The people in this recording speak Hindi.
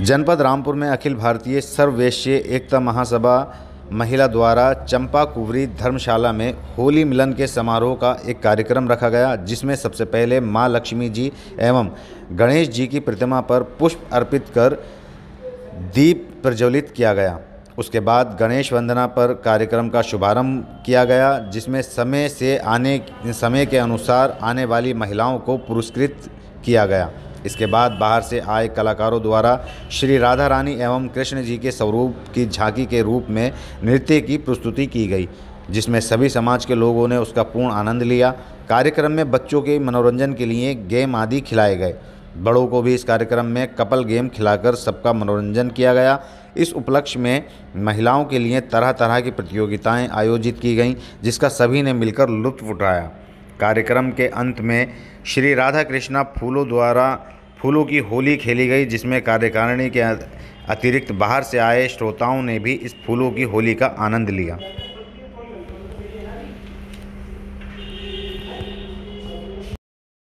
जनपद रामपुर में अखिल भारतीय सर्ववेश्य एकता महासभा महिला द्वारा चंपा कुवरी धर्मशाला में होली मिलन के समारोह का एक कार्यक्रम रखा गया जिसमें सबसे पहले मां लक्ष्मी जी एवं गणेश जी की प्रतिमा पर पुष्प अर्पित कर दीप प्रज्वलित किया गया उसके बाद गणेश वंदना पर कार्यक्रम का शुभारंभ किया गया जिसमें समय से आने समय के अनुसार आने वाली महिलाओं को पुरस्कृत किया गया इसके बाद बाहर से आए कलाकारों द्वारा श्री राधा रानी एवं कृष्ण जी के स्वरूप की झांकी के रूप में नृत्य की प्रस्तुति की गई जिसमें सभी समाज के लोगों ने उसका पूर्ण आनंद लिया कार्यक्रम में बच्चों के मनोरंजन के लिए गेम आदि खिलाए गए बड़ों को भी इस कार्यक्रम में कपल गेम खिलाकर सबका मनोरंजन किया गया इस उपलक्ष्य में महिलाओं के लिए तरह तरह की प्रतियोगिताएं आयोजित की गईं जिसका सभी ने मिलकर लुत्फ उठाया कार्यक्रम के अंत में श्री राधा कृष्णा फूलों द्वारा फूलों की होली खेली गई जिसमें कार्यकारिणी के अतिरिक्त बाहर से आए श्रोताओं ने भी इस फूलों की होली का आनंद लिया